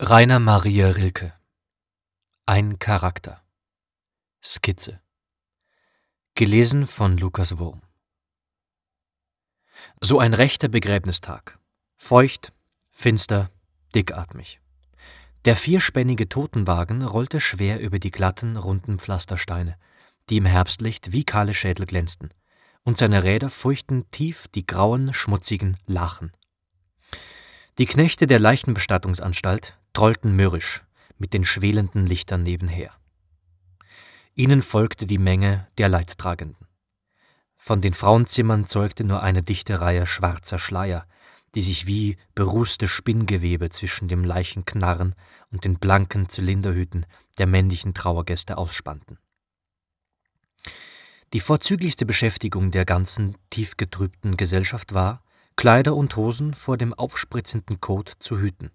Rainer Maria Rilke Ein Charakter Skizze Gelesen von Lukas Wurm So ein rechter Begräbnistag. Feucht, finster, dickatmig. Der vierspännige Totenwagen rollte schwer über die glatten, runden Pflastersteine, die im Herbstlicht wie kahle Schädel glänzten, und seine Räder furchten tief die grauen, schmutzigen Lachen. Die Knechte der Leichenbestattungsanstalt trollten mürrisch mit den schwelenden Lichtern nebenher. Ihnen folgte die Menge der Leidtragenden. Von den Frauenzimmern zeugte nur eine dichte Reihe schwarzer Schleier, die sich wie berußte Spinngewebe zwischen dem Leichenknarren und den blanken Zylinderhüten der männlichen Trauergäste ausspannten. Die vorzüglichste Beschäftigung der ganzen tiefgetrübten Gesellschaft war, Kleider und Hosen vor dem aufspritzenden Kot zu hüten.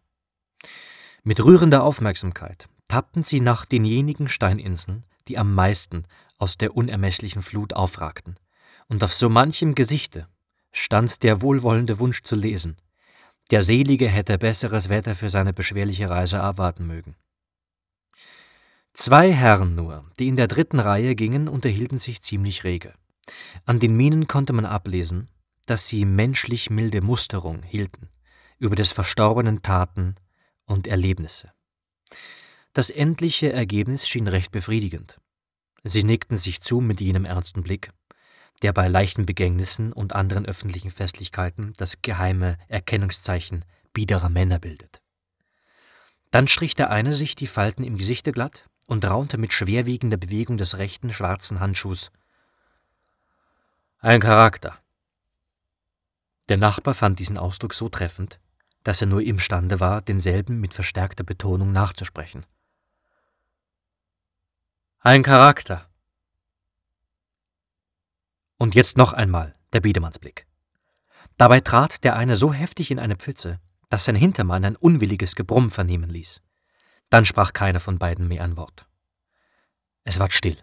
Mit rührender Aufmerksamkeit tappten sie nach denjenigen Steininseln, die am meisten aus der unermesslichen Flut aufragten, und auf so manchem Gesichte stand der wohlwollende Wunsch zu lesen. Der Selige hätte besseres Wetter für seine beschwerliche Reise erwarten mögen. Zwei Herren nur, die in der dritten Reihe gingen, unterhielten sich ziemlich rege. An den Mienen konnte man ablesen, dass sie menschlich milde Musterung hielten über des Verstorbenen Taten und Erlebnisse. Das endliche Ergebnis schien recht befriedigend. Sie nickten sich zu mit jenem ernsten Blick, der bei leichten Begängnissen und anderen öffentlichen Festlichkeiten das geheime Erkennungszeichen biederer Männer bildet. Dann strich der eine sich die Falten im Gesichte glatt und raunte mit schwerwiegender Bewegung des rechten schwarzen Handschuhs. Ein Charakter. Der Nachbar fand diesen Ausdruck so treffend, dass er nur imstande war, denselben mit verstärkter Betonung nachzusprechen. Ein Charakter. Und jetzt noch einmal der Biedemannsblick. Dabei trat der eine so heftig in eine Pfütze, dass sein Hintermann ein unwilliges Gebrumm vernehmen ließ. Dann sprach keiner von beiden mehr ein Wort. Es ward still.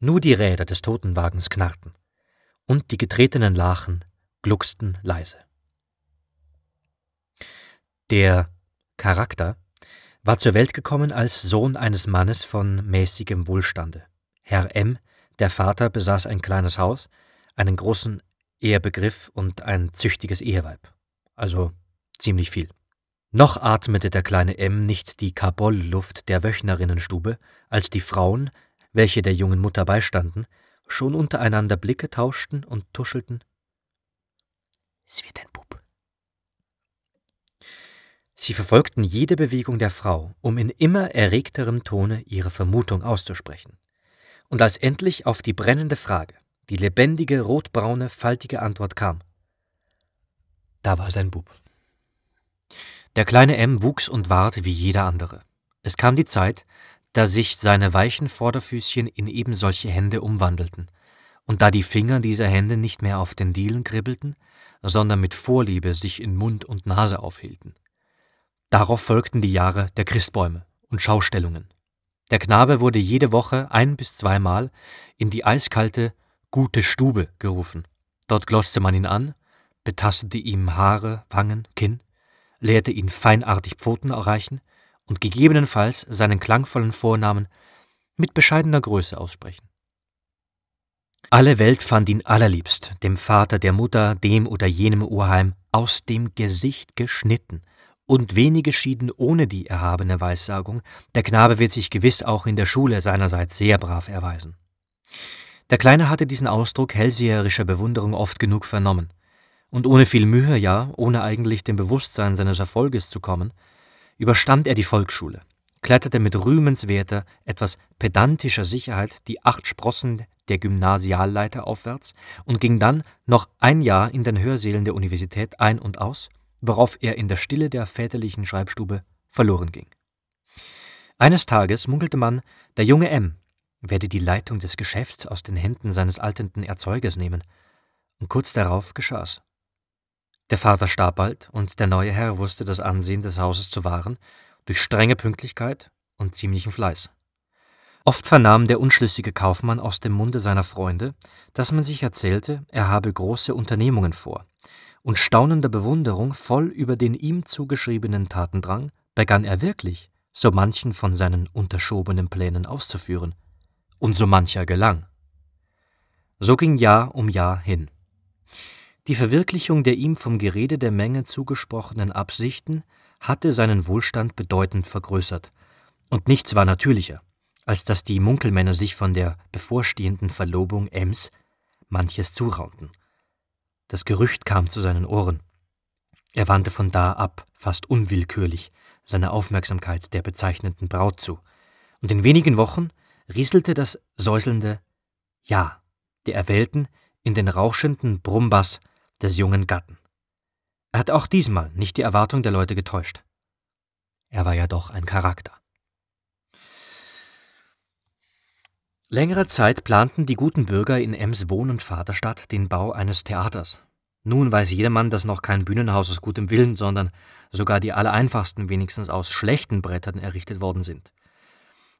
Nur die Räder des Totenwagens knarrten, und die getretenen Lachen glucksten leise. Der Charakter war zur Welt gekommen als Sohn eines Mannes von mäßigem Wohlstande. Herr M., der Vater, besaß ein kleines Haus, einen großen Ehrbegriff und ein züchtiges Eheweib. Also ziemlich viel. Noch atmete der kleine M nicht die Kabollluft der Wöchnerinnenstube, als die Frauen, welche der jungen Mutter beistanden, schon untereinander Blicke tauschten und tuschelten. Es wird ein Sie verfolgten jede Bewegung der Frau, um in immer erregterem Tone ihre Vermutung auszusprechen. Und als endlich auf die brennende Frage, die lebendige, rotbraune, faltige Antwort kam, da war sein Bub. Der kleine M wuchs und ward wie jeder andere. Es kam die Zeit, da sich seine weichen Vorderfüßchen in eben solche Hände umwandelten, und da die Finger dieser Hände nicht mehr auf den Dielen kribbelten, sondern mit Vorliebe sich in Mund und Nase aufhielten. Darauf folgten die Jahre der Christbäume und Schaustellungen. Der Knabe wurde jede Woche ein bis zweimal in die eiskalte gute Stube gerufen. Dort glotzte man ihn an, betastete ihm Haare, Wangen, Kinn, lehrte ihn feinartig Pfoten erreichen und gegebenenfalls seinen klangvollen Vornamen mit bescheidener Größe aussprechen. Alle Welt fand ihn allerliebst, dem Vater, der Mutter, dem oder jenem Urheim, aus dem Gesicht geschnitten, und wenige schieden ohne die erhabene Weissagung, der Knabe wird sich gewiss auch in der Schule seinerseits sehr brav erweisen. Der Kleine hatte diesen Ausdruck hellseherischer Bewunderung oft genug vernommen, und ohne viel Mühe, ja, ohne eigentlich dem Bewusstsein seines Erfolges zu kommen, überstand er die Volksschule, kletterte mit rühmenswerter, etwas pedantischer Sicherheit die acht Sprossen der Gymnasialleiter aufwärts und ging dann noch ein Jahr in den Hörsälen der Universität ein und aus – worauf er in der Stille der väterlichen Schreibstube verloren ging. Eines Tages munkelte man, der junge M werde die Leitung des Geschäfts aus den Händen seines alternden Erzeugers nehmen, und kurz darauf geschah es. Der Vater starb bald, und der neue Herr wusste das Ansehen des Hauses zu wahren, durch strenge Pünktlichkeit und ziemlichen Fleiß. Oft vernahm der unschlüssige Kaufmann aus dem Munde seiner Freunde, dass man sich erzählte, er habe große Unternehmungen vor, und staunender Bewunderung voll über den ihm zugeschriebenen Tatendrang begann er wirklich, so manchen von seinen unterschobenen Plänen auszuführen, und so mancher gelang. So ging Jahr um Jahr hin. Die Verwirklichung der ihm vom Gerede der Menge zugesprochenen Absichten hatte seinen Wohlstand bedeutend vergrößert, und nichts war natürlicher, als dass die Munkelmänner sich von der bevorstehenden Verlobung Ems manches zuraunten das Gerücht kam zu seinen Ohren. Er wandte von da ab, fast unwillkürlich, seine Aufmerksamkeit der bezeichnenden Braut zu. Und in wenigen Wochen rieselte das säuselnde Ja der Erwählten in den rauschenden Brumbass des jungen Gatten. Er hat auch diesmal nicht die Erwartung der Leute getäuscht. Er war ja doch ein Charakter. Längere Zeit planten die guten Bürger in Ems Wohn- und Vaterstadt den Bau eines Theaters. Nun weiß jedermann, dass noch kein Bühnenhaus aus gutem Willen, sondern sogar die allereinfachsten wenigstens aus schlechten Brettern errichtet worden sind.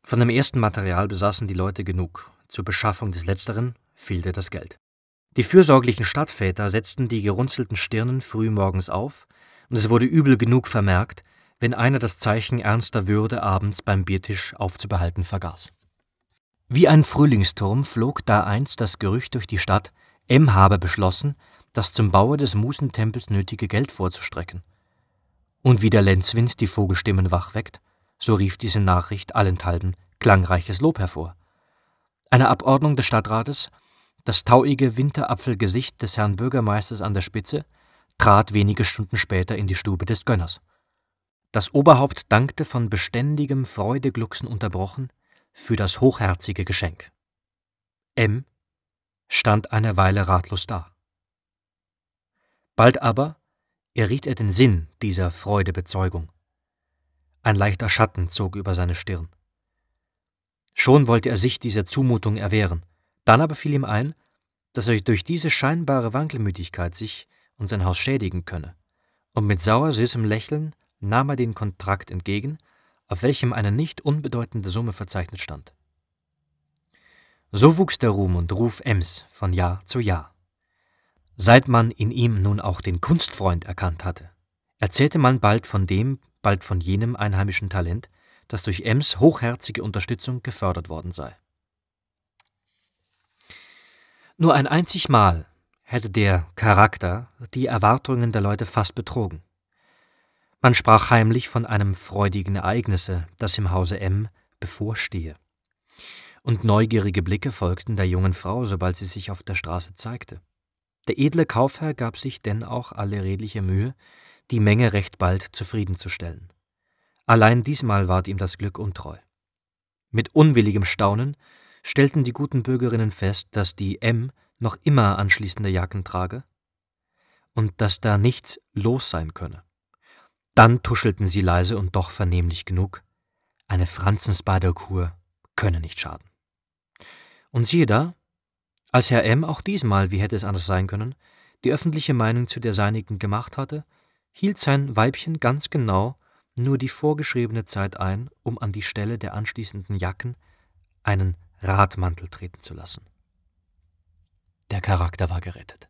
Von dem ersten Material besaßen die Leute genug, zur Beschaffung des letzteren fehlte das Geld. Die fürsorglichen Stadtväter setzten die gerunzelten Stirnen früh morgens auf, und es wurde übel genug vermerkt, wenn einer das Zeichen ernster Würde abends beim Biertisch aufzubehalten vergaß. Wie ein Frühlingsturm flog da einst das Gerücht durch die Stadt, M habe beschlossen, das zum Baue des Musentempels nötige Geld vorzustrecken. Und wie der Lenzwind die Vogelstimmen wachweckt, so rief diese Nachricht allenthalben klangreiches Lob hervor. Eine Abordnung des Stadtrates, das tauige Winterapfelgesicht des Herrn Bürgermeisters an der Spitze, trat wenige Stunden später in die Stube des Gönners. Das Oberhaupt dankte von beständigem Freudeglucksen unterbrochen, für das hochherzige Geschenk. M stand eine Weile ratlos da. Bald aber erriet er den Sinn dieser Freudebezeugung. Ein leichter Schatten zog über seine Stirn. Schon wollte er sich dieser Zumutung erwehren, dann aber fiel ihm ein, dass er durch diese scheinbare Wankelmütigkeit sich und sein Haus schädigen könne, und mit sauer süßem Lächeln nahm er den Kontrakt entgegen auf welchem eine nicht unbedeutende Summe verzeichnet stand. So wuchs der Ruhm und Ruf Ems von Jahr zu Jahr. Seit man in ihm nun auch den Kunstfreund erkannt hatte, erzählte man bald von dem, bald von jenem einheimischen Talent, das durch Ems hochherzige Unterstützung gefördert worden sei. Nur ein einzig Mal hätte der Charakter die Erwartungen der Leute fast betrogen. Man sprach heimlich von einem freudigen Ereignisse, das im Hause M bevorstehe. Und neugierige Blicke folgten der jungen Frau, sobald sie sich auf der Straße zeigte. Der edle Kaufherr gab sich denn auch alle redliche Mühe, die Menge recht bald zufriedenzustellen. Allein diesmal ward ihm das Glück untreu. Mit unwilligem Staunen stellten die guten Bürgerinnen fest, dass die M noch immer anschließende Jacken trage und dass da nichts los sein könne. Dann tuschelten sie leise und doch vernehmlich genug, eine Franzensbaderkur könne nicht schaden. Und siehe da, als Herr M. auch diesmal, wie hätte es anders sein können, die öffentliche Meinung zu der seinigen gemacht hatte, hielt sein Weibchen ganz genau nur die vorgeschriebene Zeit ein, um an die Stelle der anschließenden Jacken einen Radmantel treten zu lassen. Der Charakter war gerettet.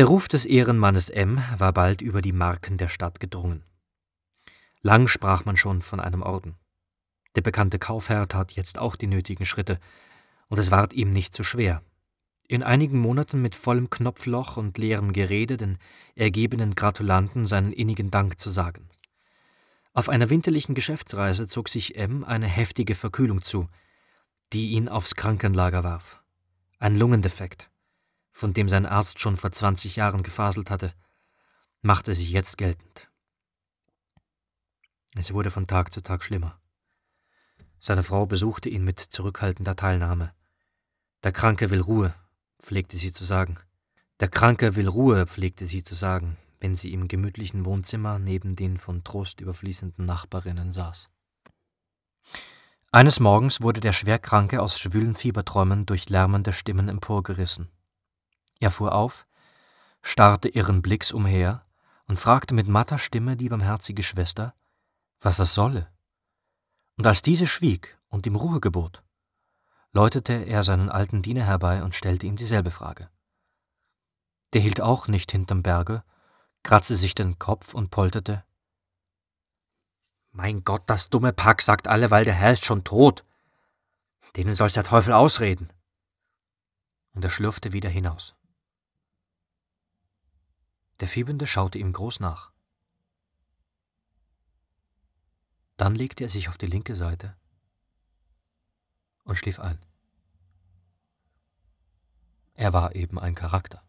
Der Ruf des Ehrenmannes M. war bald über die Marken der Stadt gedrungen. Lang sprach man schon von einem Orden. Der bekannte Kaufherr tat jetzt auch die nötigen Schritte, und es ward ihm nicht zu so schwer. In einigen Monaten mit vollem Knopfloch und leerem Gerede den ergebenen Gratulanten seinen innigen Dank zu sagen. Auf einer winterlichen Geschäftsreise zog sich M. eine heftige Verkühlung zu, die ihn aufs Krankenlager warf. Ein Lungendefekt von dem sein Arzt schon vor 20 Jahren gefaselt hatte, machte sich jetzt geltend. Es wurde von Tag zu Tag schlimmer. Seine Frau besuchte ihn mit zurückhaltender Teilnahme. Der Kranke will Ruhe, pflegte sie zu sagen. Der Kranke will Ruhe, pflegte sie zu sagen, wenn sie im gemütlichen Wohnzimmer neben den von Trost überfließenden Nachbarinnen saß. Eines Morgens wurde der Schwerkranke aus schwülen Fieberträumen durch lärmende Stimmen emporgerissen. Er fuhr auf, starrte irren Blicks umher und fragte mit matter Stimme die barmherzige Schwester, was das solle. Und als diese schwieg und ihm Ruhe gebot, läutete er seinen alten Diener herbei und stellte ihm dieselbe Frage. Der hielt auch nicht hinterm Berge, kratzte sich den Kopf und polterte. Mein Gott, das dumme Pack sagt alle, weil der Herr ist schon tot. Denen soll's der Teufel ausreden. Und er schlürfte wieder hinaus. Der Fiebende schaute ihm groß nach. Dann legte er sich auf die linke Seite und schlief ein. Er war eben ein Charakter.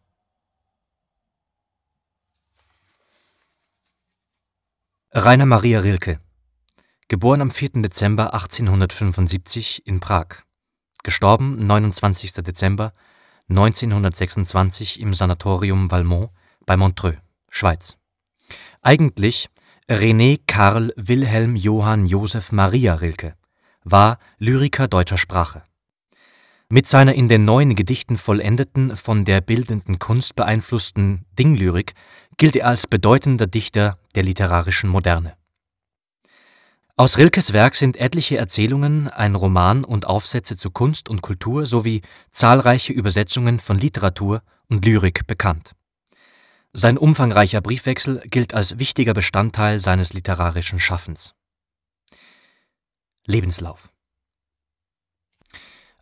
Rainer Maria Rilke, geboren am 4. Dezember 1875 in Prag, gestorben 29. Dezember 1926 im Sanatorium Valmont bei Montreux, Schweiz. Eigentlich René Karl Wilhelm Johann Josef Maria Rilke war Lyriker deutscher Sprache. Mit seiner in den neuen Gedichten vollendeten, von der bildenden Kunst beeinflussten Dinglyrik gilt er als bedeutender Dichter der literarischen Moderne. Aus Rilkes Werk sind etliche Erzählungen, ein Roman und Aufsätze zu Kunst und Kultur sowie zahlreiche Übersetzungen von Literatur und Lyrik bekannt. Sein umfangreicher Briefwechsel gilt als wichtiger Bestandteil seines literarischen Schaffens. Lebenslauf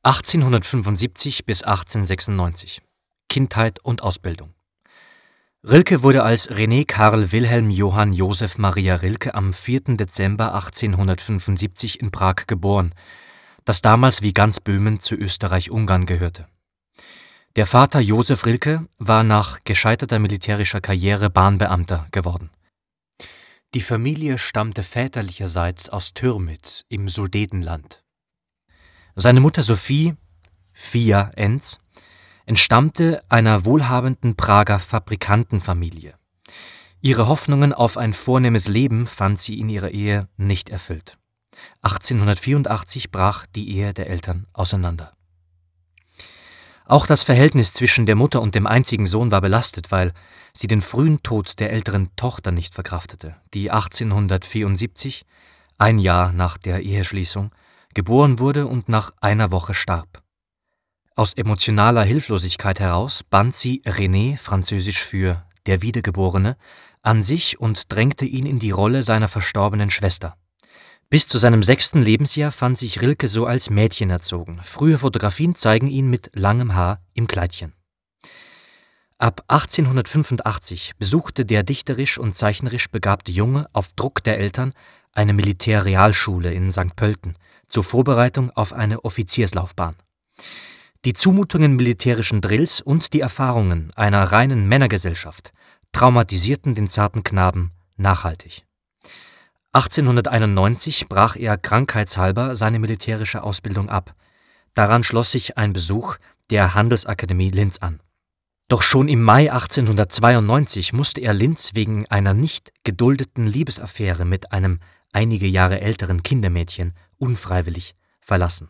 1875 bis 1896 Kindheit und Ausbildung Rilke wurde als René Karl Wilhelm Johann Josef Maria Rilke am 4. Dezember 1875 in Prag geboren, das damals wie ganz Böhmen zu Österreich-Ungarn gehörte der Vater Josef Rilke war nach gescheiterter militärischer Karriere Bahnbeamter geworden. Die Familie stammte väterlicherseits aus Türmitz im Sudetenland. Seine Mutter Sophie, Fia Enz, entstammte einer wohlhabenden Prager Fabrikantenfamilie. Ihre Hoffnungen auf ein vornehmes Leben fand sie in ihrer Ehe nicht erfüllt. 1884 brach die Ehe der Eltern auseinander. Auch das Verhältnis zwischen der Mutter und dem einzigen Sohn war belastet, weil sie den frühen Tod der älteren Tochter nicht verkraftete, die 1874, ein Jahr nach der Eheschließung, geboren wurde und nach einer Woche starb. Aus emotionaler Hilflosigkeit heraus band sie René, französisch für der Wiedergeborene, an sich und drängte ihn in die Rolle seiner verstorbenen Schwester. Bis zu seinem sechsten Lebensjahr fand sich Rilke so als Mädchen erzogen. Frühe Fotografien zeigen ihn mit langem Haar im Kleidchen. Ab 1885 besuchte der dichterisch und zeichnerisch begabte Junge auf Druck der Eltern eine Militärrealschule in St. Pölten zur Vorbereitung auf eine Offizierslaufbahn. Die Zumutungen militärischen Drills und die Erfahrungen einer reinen Männergesellschaft traumatisierten den zarten Knaben nachhaltig. 1891 brach er krankheitshalber seine militärische Ausbildung ab. Daran schloss sich ein Besuch der Handelsakademie Linz an. Doch schon im Mai 1892 musste er Linz wegen einer nicht geduldeten Liebesaffäre mit einem einige Jahre älteren Kindermädchen unfreiwillig verlassen.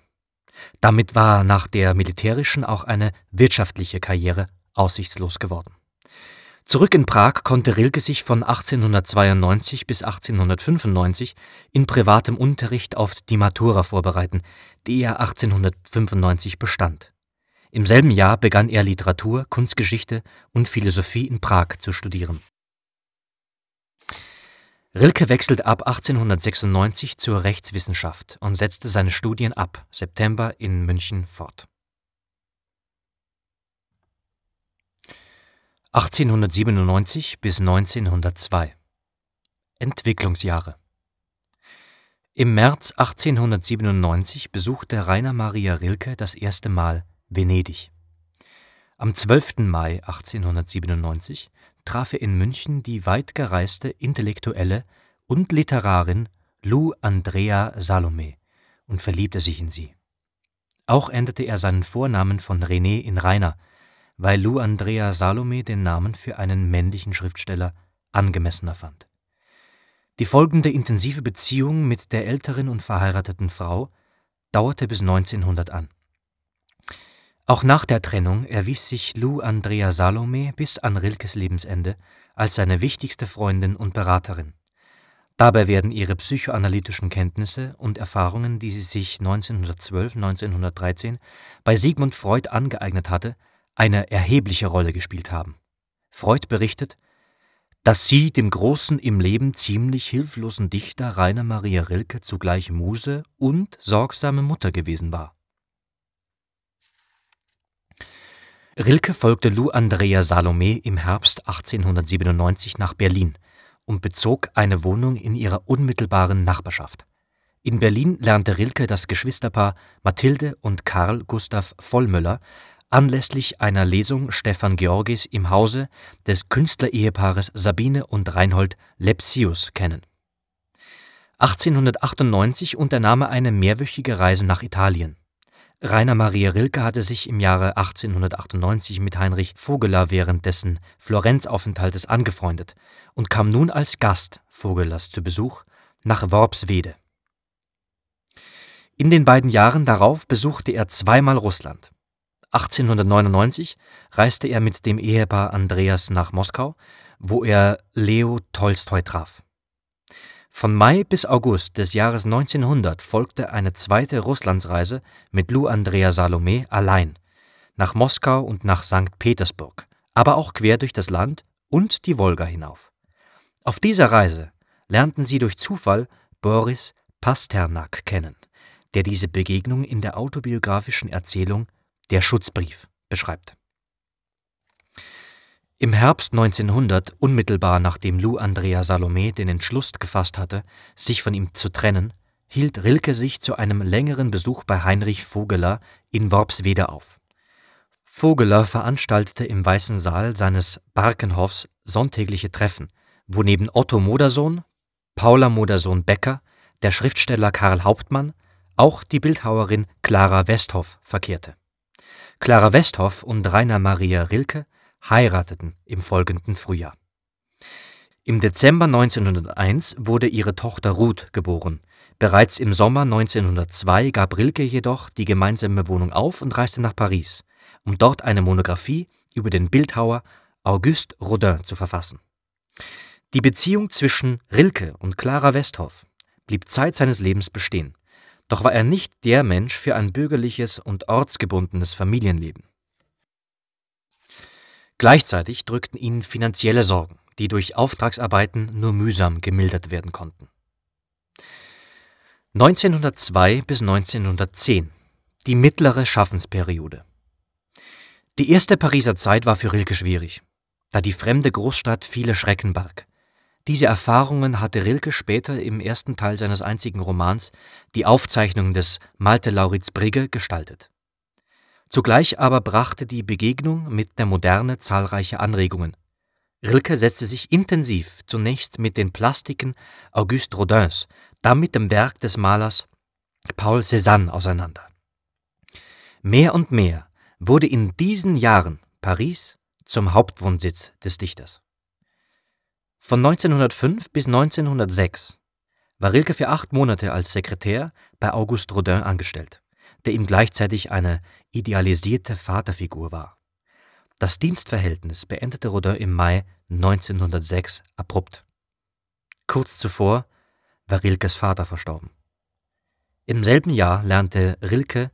Damit war nach der militärischen auch eine wirtschaftliche Karriere aussichtslos geworden. Zurück in Prag konnte Rilke sich von 1892 bis 1895 in privatem Unterricht auf die Matura vorbereiten, die er 1895 bestand. Im selben Jahr begann er Literatur, Kunstgeschichte und Philosophie in Prag zu studieren. Rilke wechselte ab 1896 zur Rechtswissenschaft und setzte seine Studien ab September in München fort. 1897 bis 1902 Entwicklungsjahre Im März 1897 besuchte Rainer Maria Rilke das erste Mal Venedig. Am 12. Mai 1897 traf er in München die weit gereiste Intellektuelle und Literarin Lou Andrea Salome und verliebte sich in sie. Auch änderte er seinen Vornamen von René in Rainer – weil Lou Andrea Salome den Namen für einen männlichen Schriftsteller angemessener fand. Die folgende intensive Beziehung mit der älteren und verheirateten Frau dauerte bis 1900 an. Auch nach der Trennung erwies sich Lou Andrea Salome bis an Rilkes Lebensende als seine wichtigste Freundin und Beraterin. Dabei werden ihre psychoanalytischen Kenntnisse und Erfahrungen, die sie sich 1912, 1913 bei Sigmund Freud angeeignet hatte, eine erhebliche Rolle gespielt haben. Freud berichtet, dass sie dem großen im Leben ziemlich hilflosen Dichter Rainer Maria Rilke zugleich Muse und sorgsame Mutter gewesen war. Rilke folgte Lou Andrea Salome im Herbst 1897 nach Berlin und bezog eine Wohnung in ihrer unmittelbaren Nachbarschaft. In Berlin lernte Rilke das Geschwisterpaar Mathilde und Karl Gustav Vollmöller anlässlich einer Lesung Stefan Georgis im Hause des Künstlerehepaares Sabine und Reinhold Lepsius kennen. 1898 unternahm er eine mehrwöchige Reise nach Italien. Rainer Maria Rilke hatte sich im Jahre 1898 mit Heinrich Vogeler während dessen Florenzaufenthaltes angefreundet und kam nun als Gast Vogelers zu Besuch nach Worpswede. In den beiden Jahren darauf besuchte er zweimal Russland. 1899 reiste er mit dem Ehepaar Andreas nach Moskau, wo er Leo Tolstoi traf. Von Mai bis August des Jahres 1900 folgte eine zweite Russlandsreise mit Lou Andrea Salome allein, nach Moskau und nach St. Petersburg, aber auch quer durch das Land und die Wolga hinauf. Auf dieser Reise lernten sie durch Zufall Boris Pasternak kennen, der diese Begegnung in der autobiografischen Erzählung der Schutzbrief beschreibt. Im Herbst 1900, unmittelbar nachdem Lou Andrea Salome den Entschluss gefasst hatte, sich von ihm zu trennen, hielt Rilke sich zu einem längeren Besuch bei Heinrich Vogeler in Worpswede auf. Vogeler veranstaltete im Weißen Saal seines Barkenhofs sonntägliche Treffen, wo neben Otto Modersohn, Paula Modersohn-Becker, der Schriftsteller Karl Hauptmann, auch die Bildhauerin Clara Westhoff verkehrte. Clara Westhoff und Rainer Maria Rilke heirateten im folgenden Frühjahr. Im Dezember 1901 wurde ihre Tochter Ruth geboren. Bereits im Sommer 1902 gab Rilke jedoch die gemeinsame Wohnung auf und reiste nach Paris, um dort eine Monographie über den Bildhauer Auguste Rodin zu verfassen. Die Beziehung zwischen Rilke und Clara Westhoff blieb Zeit seines Lebens bestehen. Doch war er nicht der Mensch für ein bürgerliches und ortsgebundenes Familienleben. Gleichzeitig drückten ihn finanzielle Sorgen, die durch Auftragsarbeiten nur mühsam gemildert werden konnten. 1902 bis 1910, die mittlere Schaffensperiode. Die erste Pariser Zeit war für Rilke schwierig, da die fremde Großstadt viele Schrecken barg. Diese Erfahrungen hatte Rilke später im ersten Teil seines einzigen Romans, Die Aufzeichnung des Malte Lauritz Brigge, gestaltet. Zugleich aber brachte die Begegnung mit der Moderne zahlreiche Anregungen. Rilke setzte sich intensiv zunächst mit den Plastiken Auguste Rodins, dann mit dem Werk des Malers Paul Cézanne auseinander. Mehr und mehr wurde in diesen Jahren Paris zum Hauptwohnsitz des Dichters. Von 1905 bis 1906 war Rilke für acht Monate als Sekretär bei Auguste Rodin angestellt, der ihm gleichzeitig eine idealisierte Vaterfigur war. Das Dienstverhältnis beendete Rodin im Mai 1906 abrupt. Kurz zuvor war Rilkes Vater verstorben. Im selben Jahr lernte Rilke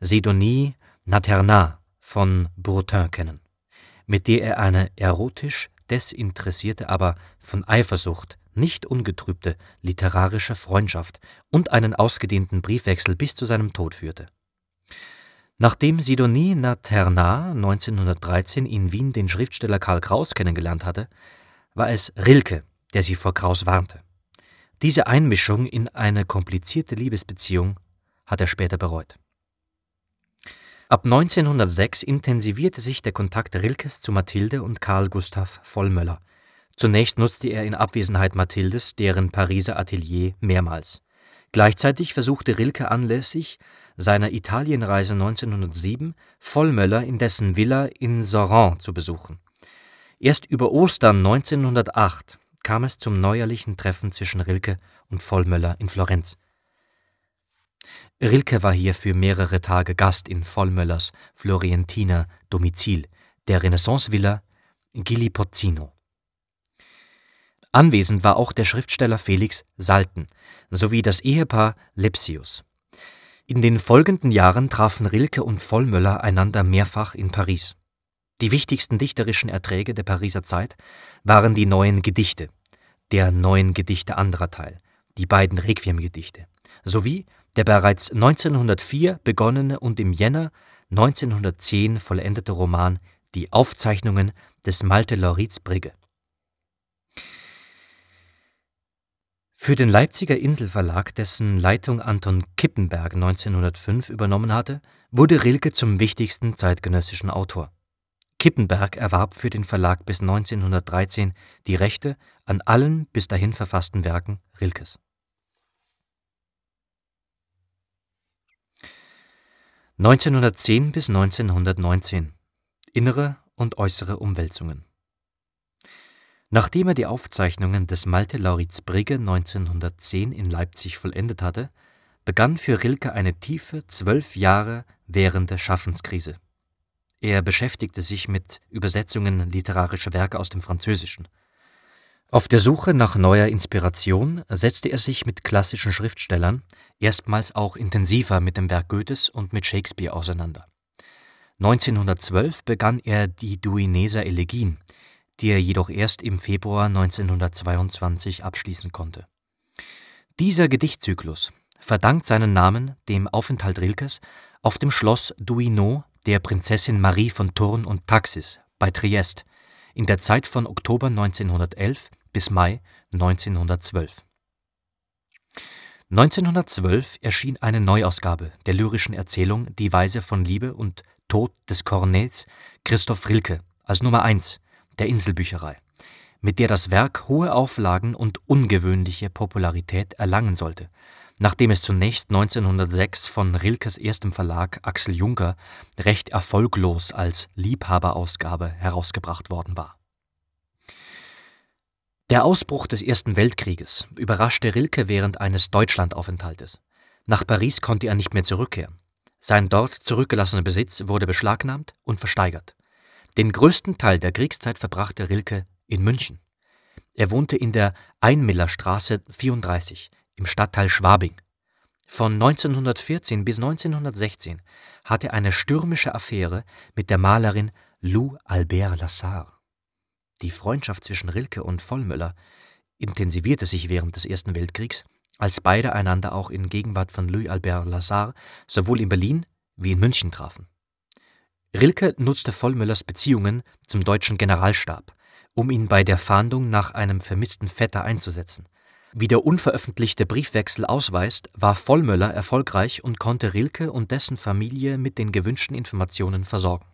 Sidonie Naterna von Broutin kennen, mit der er eine erotisch desinteressierte, aber von Eifersucht nicht ungetrübte literarische Freundschaft und einen ausgedehnten Briefwechsel bis zu seinem Tod führte. Nachdem Sidonie Naterna 1913 in Wien den Schriftsteller Karl Kraus kennengelernt hatte, war es Rilke, der sie vor Kraus warnte. Diese Einmischung in eine komplizierte Liebesbeziehung hat er später bereut. Ab 1906 intensivierte sich der Kontakt Rilkes zu Mathilde und Karl Gustav Vollmöller. Zunächst nutzte er in Abwesenheit Mathildes deren Pariser Atelier mehrmals. Gleichzeitig versuchte Rilke anlässlich seiner Italienreise 1907 Vollmöller in dessen Villa in Soran zu besuchen. Erst über Ostern 1908 kam es zum neuerlichen Treffen zwischen Rilke und Vollmöller in Florenz. Rilke war hier für mehrere Tage Gast in Vollmöllers Florentiner Domizil, der Renaissance-Villa Gili Pozzino. Anwesend war auch der Schriftsteller Felix Salten sowie das Ehepaar Lepsius. In den folgenden Jahren trafen Rilke und Vollmöller einander mehrfach in Paris. Die wichtigsten dichterischen Erträge der Pariser Zeit waren die neuen Gedichte, der neuen Gedichte anderer Teil, die beiden Requiem-Gedichte, sowie der bereits 1904 begonnene und im Jänner 1910 vollendete Roman Die Aufzeichnungen des Malte Lauritz Brigge. Für den Leipziger Inselverlag, dessen Leitung Anton Kippenberg 1905 übernommen hatte, wurde Rilke zum wichtigsten zeitgenössischen Autor. Kippenberg erwarb für den Verlag bis 1913 die Rechte an allen bis dahin verfassten Werken Rilkes 1910 bis 1919 Innere und äußere Umwälzungen Nachdem er die Aufzeichnungen des Malte Lauritz Brigge 1910 in Leipzig vollendet hatte, begann für Rilke eine tiefe, zwölf Jahre währende Schaffenskrise. Er beschäftigte sich mit Übersetzungen literarischer Werke aus dem Französischen – auf der Suche nach neuer Inspiration setzte er sich mit klassischen Schriftstellern erstmals auch intensiver mit dem Werk Goethes und mit Shakespeare auseinander. 1912 begann er die Duineser Elegien, die er jedoch erst im Februar 1922 abschließen konnte. Dieser Gedichtzyklus verdankt seinen Namen dem Aufenthalt Rilkes auf dem Schloss Duino der Prinzessin Marie von Thurn und Taxis bei Triest in der Zeit von Oktober 1911 bis Mai 1912. 1912 erschien eine Neuausgabe der lyrischen Erzählung Die Weise von Liebe und Tod des Cornets Christoph Rilke als Nummer 1 der Inselbücherei, mit der das Werk hohe Auflagen und ungewöhnliche Popularität erlangen sollte, nachdem es zunächst 1906 von Rilkes erstem Verlag Axel Juncker recht erfolglos als Liebhaberausgabe herausgebracht worden war. Der Ausbruch des Ersten Weltkrieges überraschte Rilke während eines Deutschlandaufenthaltes. Nach Paris konnte er nicht mehr zurückkehren. Sein dort zurückgelassener Besitz wurde beschlagnahmt und versteigert. Den größten Teil der Kriegszeit verbrachte Rilke in München. Er wohnte in der Einmillerstraße 34 im Stadtteil Schwabing. Von 1914 bis 1916 hatte er eine stürmische Affäre mit der Malerin Lou Albert Lassar. Die Freundschaft zwischen Rilke und Vollmöller intensivierte sich während des Ersten Weltkriegs, als beide einander auch in Gegenwart von Louis Albert Lazare sowohl in Berlin wie in München trafen. Rilke nutzte Vollmöllers Beziehungen zum deutschen Generalstab, um ihn bei der Fahndung nach einem vermissten Vetter einzusetzen. Wie der unveröffentlichte Briefwechsel ausweist, war Vollmöller erfolgreich und konnte Rilke und dessen Familie mit den gewünschten Informationen versorgen.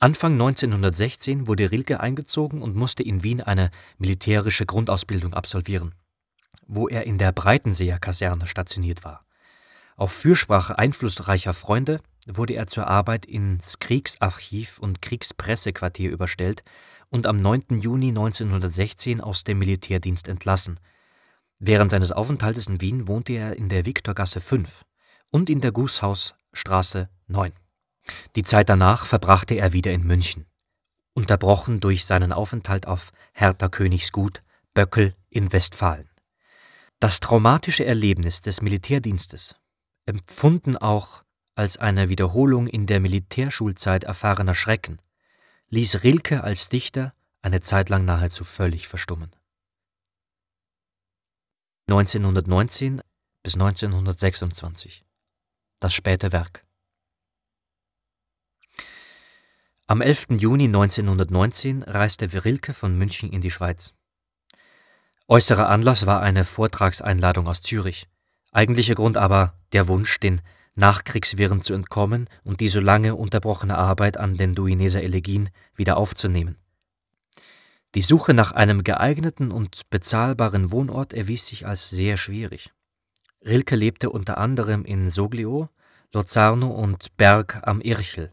Anfang 1916 wurde Rilke eingezogen und musste in Wien eine militärische Grundausbildung absolvieren, wo er in der Breitenseer Kaserne stationiert war. Auf Fürsprache einflussreicher Freunde wurde er zur Arbeit ins Kriegsarchiv und Kriegspressequartier überstellt und am 9. Juni 1916 aus dem Militärdienst entlassen. Während seines Aufenthaltes in Wien wohnte er in der Viktorgasse 5 und in der Gußhausstraße 9. Die Zeit danach verbrachte er wieder in München, unterbrochen durch seinen Aufenthalt auf Hertha Königsgut, Böckel in Westfalen. Das traumatische Erlebnis des Militärdienstes, empfunden auch als eine Wiederholung in der Militärschulzeit erfahrener Schrecken, ließ Rilke als Dichter eine Zeit lang nahezu völlig verstummen. 1919 bis 1926 Das späte Werk Am 11. Juni 1919 reiste Virilke von München in die Schweiz. Äußerer Anlass war eine Vortragseinladung aus Zürich. Eigentlicher Grund aber der Wunsch, den Nachkriegswirren zu entkommen und die so lange unterbrochene Arbeit an den Duineser Elegien wieder aufzunehmen. Die Suche nach einem geeigneten und bezahlbaren Wohnort erwies sich als sehr schwierig. Rilke lebte unter anderem in Soglio, Luzerno und Berg am Irchel,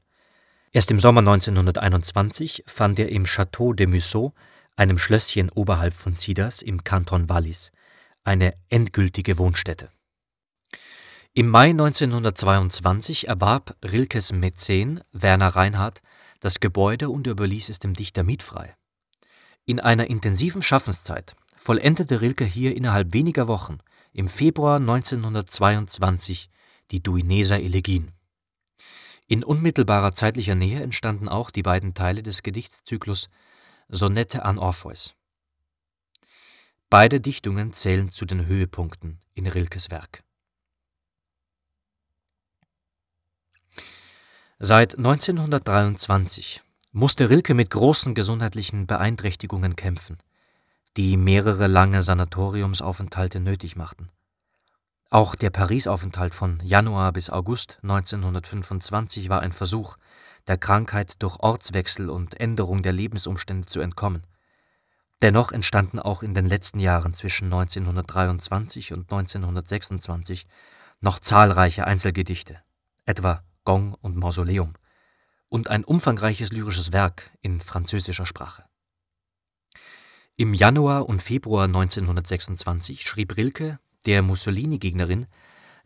Erst im Sommer 1921 fand er im Château de Musseau, einem Schlösschen oberhalb von Sidas im Kanton Wallis, eine endgültige Wohnstätte. Im Mai 1922 erwarb Rilkes Mäzen Werner Reinhardt das Gebäude und überließ es dem Dichter mietfrei. In einer intensiven Schaffenszeit vollendete Rilke hier innerhalb weniger Wochen, im Februar 1922, die Duineser Elegien. In unmittelbarer zeitlicher Nähe entstanden auch die beiden Teile des Gedichtzyklus Sonette an Orpheus. Beide Dichtungen zählen zu den Höhepunkten in Rilkes Werk. Seit 1923 musste Rilke mit großen gesundheitlichen Beeinträchtigungen kämpfen, die mehrere lange Sanatoriumsaufenthalte nötig machten. Auch der Paris-Aufenthalt von Januar bis August 1925 war ein Versuch, der Krankheit durch Ortswechsel und Änderung der Lebensumstände zu entkommen. Dennoch entstanden auch in den letzten Jahren zwischen 1923 und 1926 noch zahlreiche Einzelgedichte, etwa Gong und Mausoleum, und ein umfangreiches lyrisches Werk in französischer Sprache. Im Januar und Februar 1926 schrieb Rilke der Mussolini-Gegnerin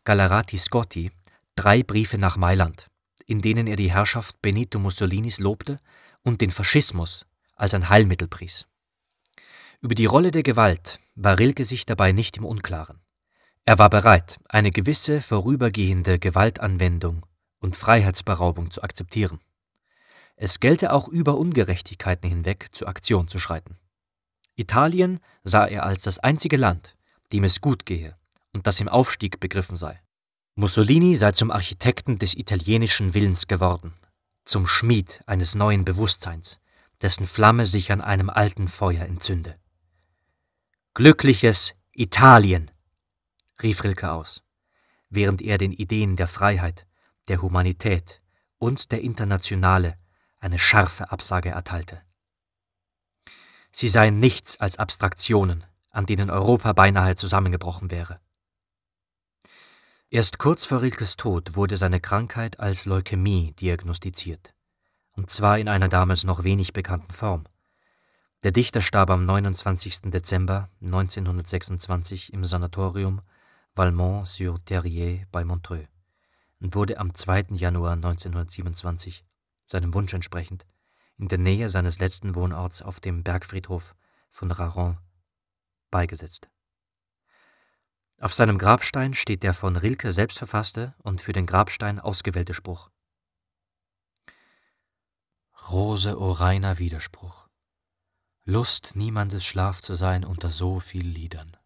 Gallarati Scotti drei Briefe nach Mailand, in denen er die Herrschaft Benito Mussolinis lobte und den Faschismus als ein Heilmittel pries. Über die Rolle der Gewalt war Rilke sich dabei nicht im Unklaren. Er war bereit, eine gewisse vorübergehende Gewaltanwendung und Freiheitsberaubung zu akzeptieren. Es gelte auch über Ungerechtigkeiten hinweg zur Aktion zu schreiten. Italien sah er als das einzige Land, dem es gut gehe und das im Aufstieg begriffen sei. Mussolini sei zum Architekten des italienischen Willens geworden, zum Schmied eines neuen Bewusstseins, dessen Flamme sich an einem alten Feuer entzünde. Glückliches Italien! rief Rilke aus, während er den Ideen der Freiheit, der Humanität und der Internationale eine scharfe Absage erteilte. Sie seien nichts als Abstraktionen, an denen Europa beinahe zusammengebrochen wäre. Erst kurz vor Rilkes Tod wurde seine Krankheit als Leukämie diagnostiziert, und zwar in einer damals noch wenig bekannten Form. Der Dichter starb am 29. Dezember 1926 im Sanatorium Valmont-sur-Terrier bei Montreux und wurde am 2. Januar 1927, seinem Wunsch entsprechend, in der Nähe seines letzten Wohnorts auf dem Bergfriedhof von Raron beigesetzt. Auf seinem Grabstein steht der von Rilke selbst verfasste und für den Grabstein ausgewählte Spruch. Rose, o reiner Widerspruch, Lust niemandes Schlaf zu sein unter so viel Liedern.